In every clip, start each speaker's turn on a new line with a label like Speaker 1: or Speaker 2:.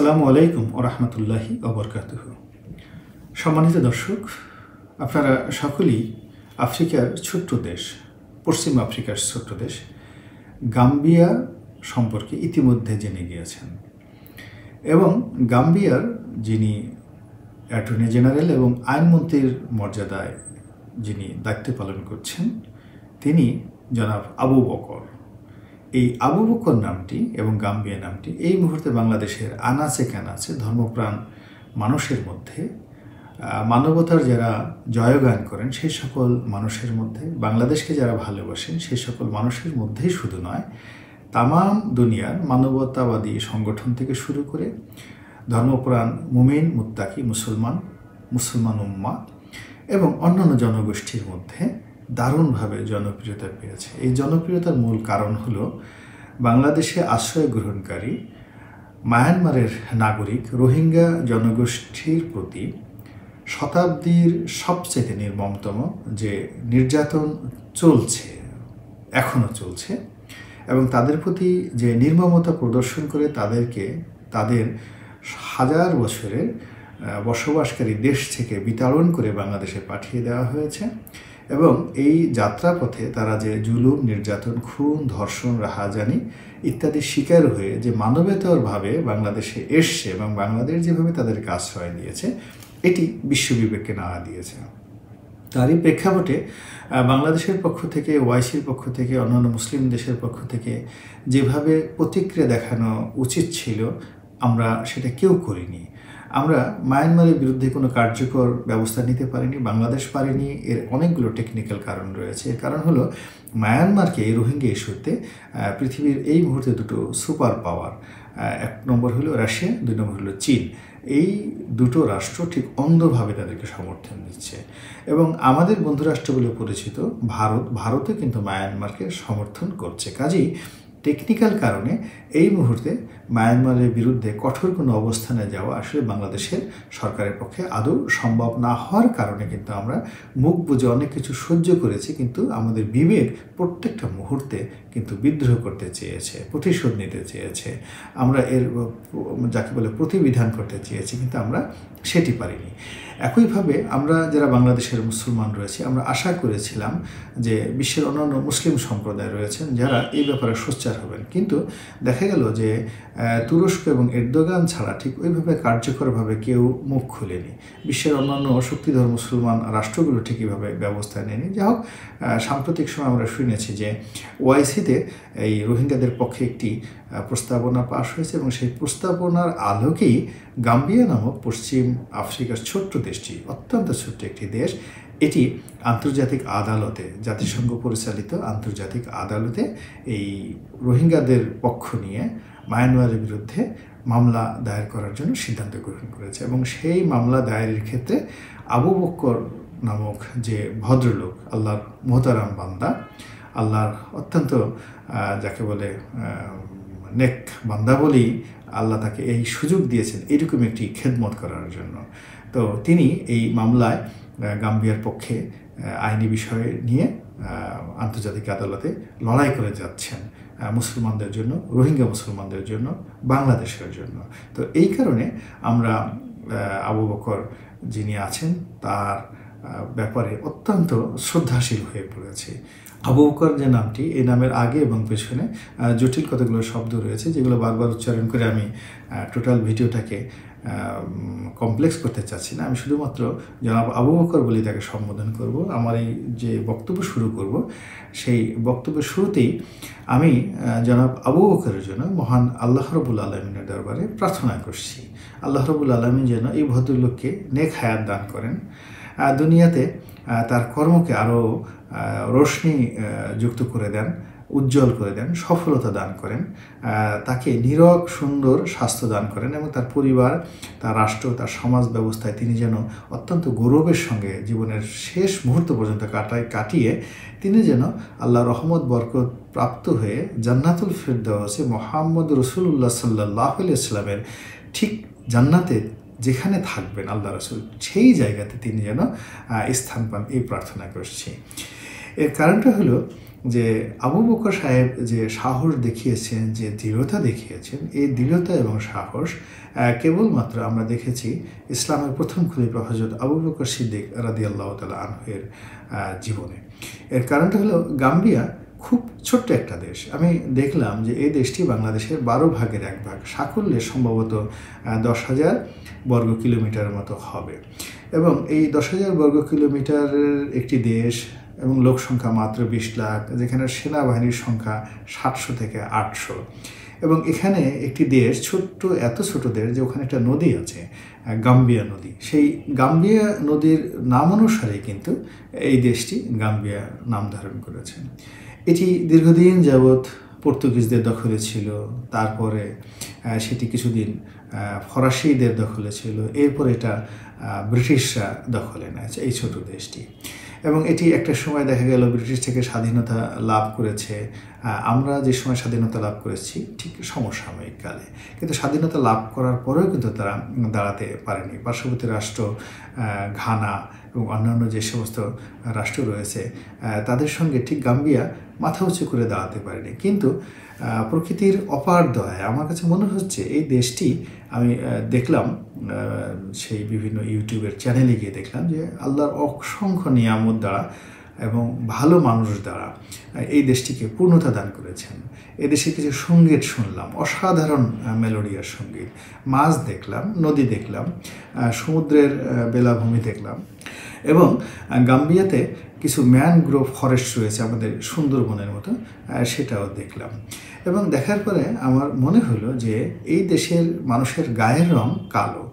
Speaker 1: আসসালামু আলাইকুম ও রহমতুল্লাহি অবরকাত সম্মানিত দর্শক আপনারা সকলেই আফ্রিকার ছোট্ট দেশ পশ্চিম আফ্রিকার ছোট্ট দেশ গাম্বিয়া সম্পর্কে ইতিমধ্যে জেনে গিয়েছেন এবং গাম্বিয়ার যিনি অ্যাটর্নি জেনারেল এবং আইনমন্ত্রীর মর্যাদায় যিনি দায়িত্ব পালন করছেন তিনি জনাব আবু বকর এই আবু বকর নামটি এবং গাম্বিয়া নামটি এই মুহূর্তে বাংলাদেশের আনাচে কানাচে ধর্মপ্রাণ মানুষের মধ্যে মানবতার যারা জয়গান করেন সেই সকল মানুষের মধ্যে বাংলাদেশকে যারা ভালোবাসেন সেই সকল মানুষের মধ্যেই শুধু নয় তামাম দুনিয়ার মানবতাবাদী সংগঠন থেকে শুরু করে ধর্মপ্রাণ মুমিন মুত্তাকি মুসলমান মুসলমান উম্মা এবং অন্যান্য জনগোষ্ঠীর মধ্যে দারুণভাবে জনপ্রিয়তা পেয়েছে এই জনপ্রিয়তার মূল কারণ হল বাংলাদেশে আশ্রয় গ্রহণকারী মায়ানমারের নাগরিক রোহিঙ্গা জনগোষ্ঠীর প্রতি শতাব্দীর সবচেয়ে নির্মমতম যে নির্যাতন চলছে এখনও চলছে এবং তাদের প্রতি যে নির্মমতা প্রদর্শন করে তাদেরকে তাদের হাজার বছরের বসবাসকারী দেশ থেকে বিতাড়ন করে বাংলাদেশে পাঠিয়ে দেওয়া হয়েছে এবং এই যাত্রাপথে তারা যে জুলুম নির্যাতন খুন ধর্ষণ রাহাজানি ইত্যাদি শিকার হয়ে যে মানবেতরভাবে বাংলাদেশে এসছে এবং বাংলাদেশ যেভাবে তাদের কাজ দিয়েছে এটি বিশ্ববিবেককে নাড়া দিয়েছে তারই প্রেক্ষাপটে বাংলাদেশের পক্ষ থেকে ওয়াইসির পক্ষ থেকে অন্যান্য মুসলিম দেশের পক্ষ থেকে যেভাবে প্রতিক্রিয়া দেখানো উচিত ছিল আমরা সেটা কেউ করিনি আমরা মায়ানমারের বিরুদ্ধে কোনো কার্যকর ব্যবস্থা নিতে পারিনি বাংলাদেশ পারেনি এর অনেকগুলো টেকনিক্যাল কারণ রয়েছে এর কারণ হলো মায়ানমারকে রোহিঙ্গা ইস্যুতে পৃথিবীর এই মুহূর্তে দুটো সুপার পাওয়ার এক নম্বর হলো রাশিয়া দুই নম্বর হলো চীন এই দুটো রাষ্ট্র ঠিক অন্ধভাবে তাদেরকে সমর্থন দিচ্ছে এবং আমাদের বন্ধুরাষ্ট্র বলে পরিচিত ভারত ভারতে কিন্তু মায়ানমারকে সমর্থন করছে কাজেই টেকনিক্যাল কারণে এই মুহূর্তে মায়ানমারের বিরুদ্ধে কঠোর কোনো অবস্থানে যাওয়া আসলে বাংলাদেশের সরকারের পক্ষে আদৌ সম্ভব না হওয়ার কারণে কিন্তু আমরা মুখ বুঝে অনেক কিছু সহ্য করেছি কিন্তু আমাদের বিবেক প্রত্যেকটা মুহূর্তে কিন্তু বিদ্রোহ করতে চেয়েছে প্রতিশোধ নিতে চেয়েছে আমরা এর যাকে বলে প্রতিবিধান করতে চেয়েছি কিন্তু আমরা সেটি পারিনি একইভাবে আমরা যারা বাংলাদেশের মুসলমান রয়েছে আমরা আশা করেছিলাম যে বিশ্বের অন্যান্য মুসলিম সম্প্রদায় রয়েছেন যারা এই ব্যাপারে সোচ্চার হবেন কিন্তু দেখা গেল যে তুরস্ক এবং এরদোগান ছাড়া ঠিক ওইভাবে কার্যকরভাবে কেউ মুখ খুলেনি বিশ্বের অন্যান্য শক্তিধর মুসলমান রাষ্ট্রগুলো ঠিক এইভাবে ব্যবস্থা নেয়নি যা হোক সাম্প্রতিক সময় আমরা শুনেছি যে ওয়াইসিতে এই রোহিঙ্গাদের পক্ষে একটি প্রস্তাবনা পাশ হয়েছে এবং সেই প্রস্তাবনার আলোকেই গাম্বিয়া নামক পশ্চিম আফ্রিকার ছোট্ট দেশটি অত্যন্ত ছোট্ট একটি দেশ এটি আন্তর্জাতিক আদালতে জাতিসংঘ পরিচালিত আন্তর্জাতিক আদালতে এই রোহিঙ্গাদের পক্ষ নিয়ে মায়ানমারের বিরুদ্ধে মামলা দায়ের করার জন্য সিদ্ধান্ত গ্রহণ করেছে এবং সেই মামলা দায়েরের ক্ষেত্রে আবু বক্কর নামক যে ভদ্রলোক আল্লাহর মোহতারাম বান্দা আল্লাহর অত্যন্ত যাকে বলে নেক বান্দা বলেই আল্লাহ তাকে এই সুযোগ দিয়েছেন এরকম একটি খেদমত করার জন্য তো তিনি এই মামলায় গাম্বিয়ার পক্ষে আইনি বিষয়ে নিয়ে আন্তর্জাতিক আদালতে লড়াই করে যাচ্ছেন মুসলমানদের জন্য রোহিঙ্গা মুসলমানদের জন্য বাংলাদেশের জন্য তো এই কারণে আমরা আবু বকর যিনি আছেন তার ব্যাপারে অত্যন্ত শ্রদ্ধাশীল হয়ে পড়েছে আবু বকর যে নামটি এই নামের আগে এবং পেছনে জটিল কতগুলো শব্দ রয়েছে যেগুলো বারবার উচ্চারণ করে আমি টোটাল ভিডিওটাকে কমপ্লেক্স করতে চাচ্ছি না আমি শুধুমাত্র জনাব আবু বকর বলে তাকে সম্বোধন করব আমার এই যে বক্তব্য শুরু করব সেই বক্তব্যের শুরুতেই আমি জনাব আবু বকরের জন্য মহান আল্লাহ রবুল আলমিনের দরবারে প্রার্থনা করছি আল্লাহ রবুল আলমিন যেন এই ভদ্রলোককে নেক হায়াত দান করেন দুনিয়াতে তার কর্মকে আরও রশ্মি যুক্ত করে দেন উজ্জ্বল করে দেন সফলতা দান করেন তাকে নিরক সুন্দর স্বাস্থ্য দান করেন এবং তার পরিবার তার রাষ্ট্র তার সমাজ ব্যবস্থায় তিনি যেন অত্যন্ত গৌরবের সঙ্গে জীবনের শেষ মুহূর্ত পর্যন্ত কাটায় কাটিয়ে তিনি যেন আল্লাহ রহমত বরকত প্রাপ্ত হয়ে জান্নাতুল ফিরদাওসে মোহাম্মদ রসুল্লাহ সাল্লাহ ইসলামের ঠিক জান্নাতে যেখানে থাকবেন আল্লাহ রসুল সেই জায়গাতে তিনি যেন স্থান পান এই প্রার্থনা করছি এর কারণটা হলো যে আবু বকর সাহেব যে সাহস দেখিয়েছেন যে দৃঢ়তা দেখিয়েছেন এই দৃঢ়তা এবং সাহস কেবলমাত্র আমরা দেখেছি ইসলামের প্রথম খলিফা হজরত আবু বকর সিদ্দিক রাদি আল্লাহ তালা আনহের জীবনে এর কারণটা হলো গাম্বিয়া খুব ছোট্ট একটা দেশ আমি দেখলাম যে এই দেশটি বাংলাদেশের বারো ভাগের এক ভাগ সাকল্যে সম্ভবত দশ হাজার বর্গ কিলোমিটার মতো হবে এবং এই দশ হাজার বর্গ কিলোমিটারের একটি দেশ এবং লোক সংখ্যা মাত্র বিশ লাখ যেখানে সেনাবাহিনীর সংখ্যা সাতশো থেকে আটশো এবং এখানে একটি দেশ ছোট্ট এত ছোট দেশ যে ওখানে একটা নদী আছে গাম্বিয়া নদী সেই গাম্বিয়া নদীর নাম অনুসারে কিন্তু এই দেশটি গাম্বিয়া নাম ধারণ করেছে এটি দীর্ঘদিন যাবৎ পর্তুগিজদের দখলে ছিল তারপরে সেটি কিছুদিন ফরাসিদের দখলে ছিল এরপর এটা ব্রিটিশরা দখলে নেয় এই ছোট দেশটি এবং এটি একটা সময় দেখা গেল ব্রিটিশ থেকে স্বাধীনতা লাভ করেছে আমরা যে সময় স্বাধীনতা লাভ করেছি ঠিক সমসাময়িক কালে কিন্তু স্বাধীনতা লাভ করার পরেও কিন্তু তারা দাঁড়াতে পারেনি পার্শ্ববর্তী রাষ্ট্র ঘানা এবং অন্যান্য যে সমস্ত রাষ্ট্র রয়েছে তাদের সঙ্গে ঠিক গাম্বিয়া মাথা উঁচু করে দাঁড়াতে পারেনি কিন্তু প্রকৃতির অপার দয়ায় আমার কাছে মনে হচ্ছে এই দেশটি আমি দেখলাম সেই বিভিন্ন ইউটিউবের চ্যানেলে গিয়ে দেখলাম যে আল্লাহর অসংখ্য নিয়ামত দ্বারা এবং ভালো মানুষ দ্বারা এই দেশটিকে পূর্ণতা দান করেছেন এদেশে কিছু সঙ্গীত শুনলাম অসাধারণ মেলোডিয়ার সঙ্গীত মাছ দেখলাম নদী দেখলাম সমুদ্রের বেলাভূমি দেখলাম এবং গাম্বিয়াতে কিছু ম্যানগ্রোভ ফরেস্ট রয়েছে আমাদের সুন্দরবনের মতো সেটাও দেখলাম এবং দেখার পরে আমার মনে হলো যে এই দেশের মানুষের গায়ের রং কালো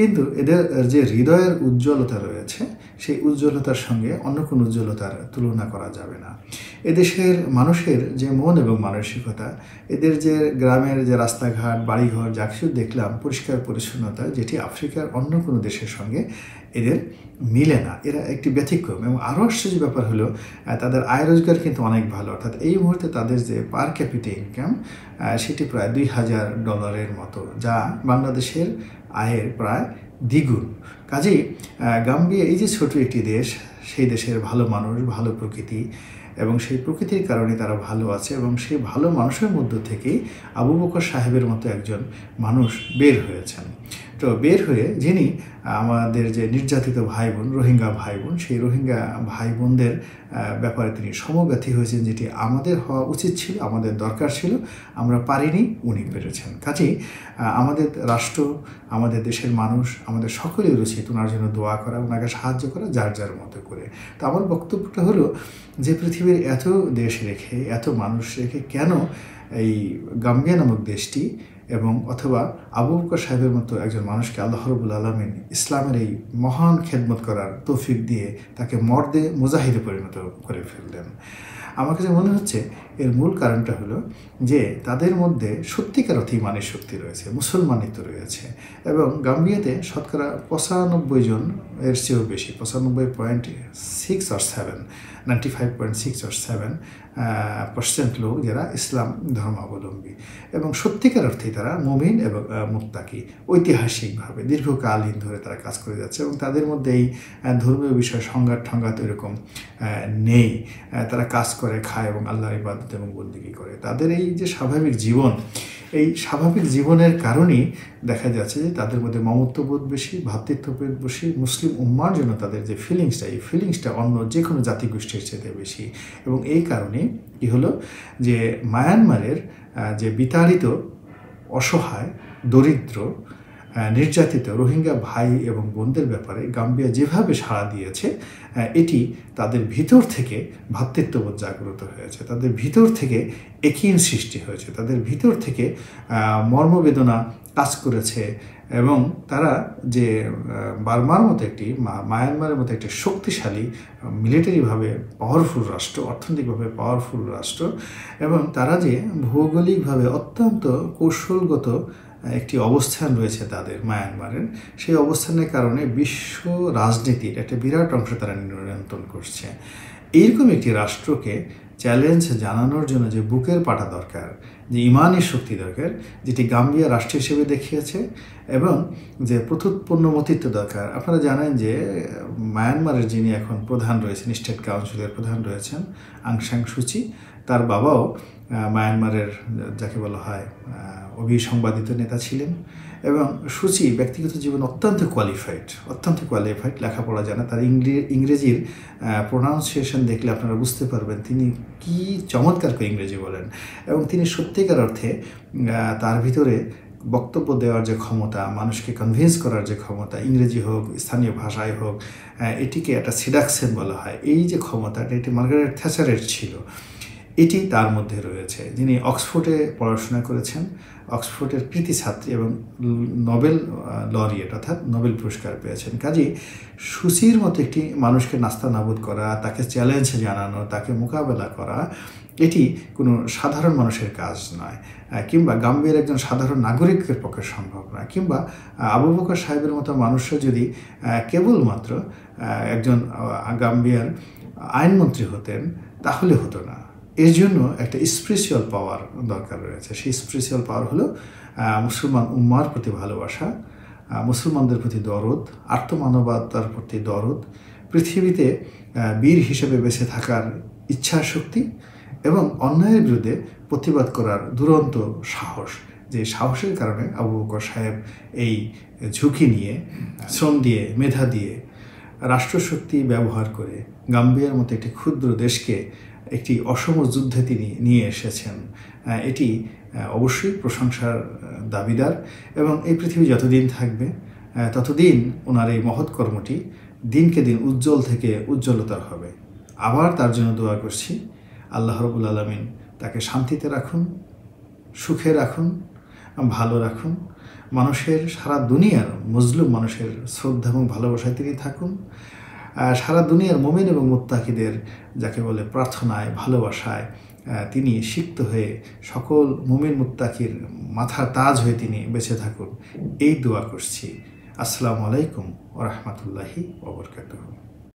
Speaker 1: কিন্তু এদের যে হৃদয়ের উজ্জ্বলতা রয়েছে সেই উজ্জ্বলতার সঙ্গে অন্য কোনো উজ্জ্বলতার তুলনা করা যাবে না এদেশের মানুষের যে মন এবং মানসিকতা এদের যে গ্রামের যে রাস্তাঘাট বাড়িঘর যা কিছু দেখলাম পরিষ্কার পরিচ্ছন্নতা যেটি আফ্রিকার অন্য কোনো দেশের সঙ্গে এদের মিলে না এরা একটি ব্যতিক্রম এবং আরও আশ্চর্য ব্যাপার হলো তাদের আয় রোজগার কিন্তু অনেক ভালো অর্থাৎ এই মুহূর্তে তাদের যে পার ক্যাপিটে ইনকাম সেটি প্রায় দুই হাজার ডলারের মতো যা বাংলাদেশের আয়ের প্রায় দ্বিগুণ কাজেই গাম্বিয়া এই যে ছোট একটি দেশ সেই দেশের ভালো মানুষ ভালো প্রকৃতি এবং সেই প্রকৃতির কারণে তারা ভালো আছে এবং সেই ভালো মানুষের মধ্য থেকেই আবু বকর সাহেবের মতো একজন মানুষ বের হয়েছেন তো বের হয়ে যিনি আমাদের যে নির্যাতিত ভাই বোন রোহিঙ্গা ভাই বোন সেই রোহিঙ্গা ভাই বোনদের ব্যাপারে তিনি সমব্যথী হয়েছেন যেটি আমাদের হওয়া উচিত ছিল আমাদের দরকার ছিল আমরা পারিনি উনি পেরেছেন কাজে আমাদের রাষ্ট্র আমাদের দেশের মানুষ আমাদের সকলেই রয়েছে ওনার জন্য দোয়া করা ওনাকে সাহায্য করা যার যার মতো করে তো আমার বক্তব্যটা হলো যে পৃথিবীর এত দেশ রেখে এত মানুষ রেখে কেন এই গাম্বিয়া নামক দেশটি এবং অথবা আবু বকর সাহেবের মতো একজন মানুষকে আল্লাহ রবুল আলমিন ইসলামের এই মহান খেদমত করার তৌফিক দিয়ে তাকে মর্দে মুজাহিদে পরিণত করে ফেললেন আমার কাছে মনে হচ্ছে এর মূল কারণটা হলো যে তাদের মধ্যে সত্যিকার অতি মানের শক্তি রয়েছে মুসলমানিত্ব রয়েছে এবং গাম্বিয়াতে শতকরা পঁচানব্বই জন এর চেয়েও বেশি পঁচানব্বই পয়েন্ট সিক্স আর seven ninety five point six আর সেভেন পার্সেন্ট লোক যারা ইসলাম ধর্মাবলম্বী এবং সত্যিকার অর্থে তারা মুমিন এবং মুক্তাকি ঐতিহাসিকভাবে দীর্ঘকালীন ধরে তারা কাজ করে যাচ্ছে এবং তাদের মধ্যে এই ধর্মীয় বিষয় সংঘাত ঠঙ্গাত এরকম নেই তারা কাজ করে খায় এবং আল্লাহ ইবাদত এবং বন্দিগি করে তাদের এই যে স্বাভাবিক জীবন এই স্বাভাবিক জীবনের কারণেই দেখা যাচ্ছে যে তাদের মধ্যে মমত্ববোধ বেশি বোধ বেশি মুসলিম উম্মার জন্য তাদের যে ফিলিংসটা এই ফিলিংসটা অন্য যে কোনো জাতিগোষ্ঠীর চেয়ে বেশি এবং এই কারণে কি হলো যে মায়ানমারের যে বিতাড়িত অসহায় দরিদ্র নির্যাতিত রোহিঙ্গা ভাই এবং বোনদের ব্যাপারে গাম্বিয়া যেভাবে সাড়া দিয়েছে এটি তাদের ভিতর থেকে ভ্রাতৃত্ববোধ জাগ্রত হয়েছে তাদের ভিতর থেকে একিন সৃষ্টি হয়েছে তাদের ভিতর থেকে মর্মবেদনা কাজ করেছে এবং তারা যে বার্মার মতো একটি মায়ানমারের মতো একটি শক্তিশালী মিলিটারিভাবে পাওয়ারফুল রাষ্ট্র অর্থনৈতিকভাবে পাওয়ারফুল রাষ্ট্র এবং তারা যে ভৌগোলিকভাবে অত্যন্ত কৌশলগত একটি অবস্থান রয়েছে তাদের মায়ানমারের সেই অবস্থানের কারণে বিশ্ব রাজনীতির একটা বিরাট অংশ তারা নিয়ন্ত্রণ করছে এইরকম একটি রাষ্ট্রকে চ্যালেঞ্জ জানানোর জন্য যে বুকের পাটা দরকার যে ইমানই শক্তি দরকার যেটি গাম্বিয়া রাষ্ট্র হিসেবে দেখিয়েছে এবং যে মতিত্ব দরকার আপনারা জানেন যে মায়ানমারের যিনি এখন প্রধান রয়েছেন স্টেট কাউন্সিলের প্রধান রয়েছেন আংসাং সুচি তার বাবাও মায়ানমারের যাকে বলা হয় অভিসংবাদিত নেতা ছিলেন এবং সুচি ব্যক্তিগত জীবন অত্যন্ত কোয়ালিফাইড অত্যন্ত কোয়ালিফাইড লেখাপড়া জানা তার ইংরে ইংরেজির প্রোনাউন্সিয়েশন দেখলে আপনারা বুঝতে পারবেন তিনি কি চমৎকার করে ইংরেজি বলেন এবং তিনি সত্যিকার অর্থে তার ভিতরে বক্তব্য দেওয়ার যে ক্ষমতা মানুষকে কনভিন্স করার যে ক্ষমতা ইংরেজি হোক স্থানীয় ভাষায় হোক এটিকে একটা সিডাকশন বলা হয় এই যে ক্ষমতাটা এটি মার্গারেট থ্যাচারের ছিল এটি তার মধ্যে রয়েছে যিনি অক্সফোর্ডে পড়াশোনা করেছেন অক্সফোর্ডের কৃতি ছাত্রী এবং নোবেল লরিয়েট অর্থাৎ নোবেল পুরস্কার পেয়েছেন কাজে সুচির মতো একটি মানুষকে নাস্তা নাবুদ করা তাকে চ্যালেঞ্জ জানানো তাকে মোকাবেলা করা এটি কোনো সাধারণ মানুষের কাজ নয় কিংবা গাম্বের একজন সাধারণ নাগরিকের পক্ষে সম্ভব নয় কিংবা আবু বকর সাহেবের মতো মানুষরা যদি কেবলমাত্র একজন গাম্বিয়ার আইনমন্ত্রী হতেন তাহলে হতো না এর জন্য একটা স্পিরিচুয়াল পাওয়ার দরকার রয়েছে সেই স্পিরিচুয়াল পাওয়ার হলো মুসলমান উম্মার প্রতি ভালোবাসা মুসলমানদের প্রতি দরদ আত্মমানবতার প্রতি দরদ পৃথিবীতে বীর হিসেবে বেঁচে থাকার ইচ্ছা শক্তি এবং অন্যায়ের বিরুদ্ধে প্রতিবাদ করার দুরন্ত সাহস যে সাহসের কারণে আবু বকর সাহেব এই ঝুঁকি নিয়ে শ্রম দিয়ে মেধা দিয়ে রাষ্ট্রশক্তি ব্যবহার করে গাম্বিয়ার মতো একটি ক্ষুদ্র দেশকে একটি অসম যুদ্ধে তিনি নিয়ে এসেছেন এটি অবশ্যই প্রশংসার দাবিদার এবং এই পৃথিবী যতদিন থাকবে ততদিন ওনার এই মহৎ কর্মটি দিনকে দিন উজ্জ্বল থেকে উজ্জ্বলতর হবে আবার তার জন্য দোয়া করছি আল্লাহ রবুল আলমিন তাকে শান্তিতে রাখুন সুখে রাখুন ভালো রাখুন মানুষের সারা দুনিয়ার মজলুম মানুষের শ্রদ্ধা এবং ভালোবাসায় তিনি থাকুন সারা দুনিয়ার মোমেন এবং মোত্তাকিদের যাকে বলে প্রার্থনায় ভালোবাসায় তিনি সিক্ত হয়ে সকল মোমেন মুত্তাকির মাথার তাজ হয়ে তিনি বেঁচে থাকুন এই দোয়া করছি আসসালামু আলাইকুম ওরহমতুল্লাহি ওবরকাতুহ